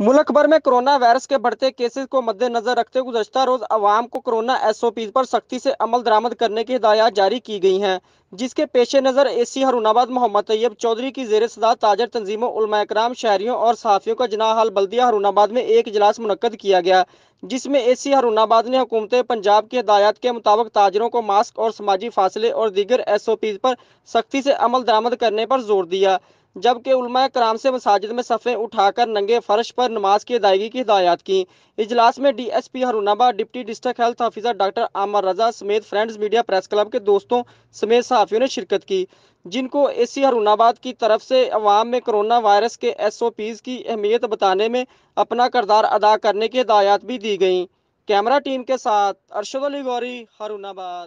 मुल्क भर में कोरोना वायरस के बढ़ते केसेस को मद्देनजर रखते हुए गुजशतर रोज आवाम को कोरोना एसओपी पर सख्ती से अमल दरामद करने की हिदायत जारी की गई हैं जिसके पेश नज़र ए सी हरूनाबाद मोहम्मद तैयब चौधरी की जेर सदा ताजर तंजीमों उलमाकराम शहरीों और सहाफ़ियों का जना हाल बल्दिया हरूनाबाद में एक इजलास मुनद किया गया जिसमें ए सी हरूनाबाद ने हुकूमत पंजाब की हदायत के मुताबिक ताजरों को मास्क और समाजी फासले और दीगर एस ओ पी पर सख्ती से अमल दरामद करने पर जोर दिया जबकि उलमा कराम से मसाजिद में सफ़े उठाकर नंगे फर्श पर नमाज की अदायगी की हिदायत की इजलास में D S P Harunabad deputy district health officer doctor Aamer Raza समेत फ्रेंड्स मीडिया प्रेस क्लब के दोस्तों समेत सहाफ़ियों ने शिरकत की जिनको ए सी हरूनाबाद की तरफ से अवाम में कोरोना वायरस के एस ओ पीज़ की अहमियत बताने में अपना करदार अदा करने की हदायत भी दी गई कैमरा टीम के साथ अरशद अली गौरी हरूनाबाद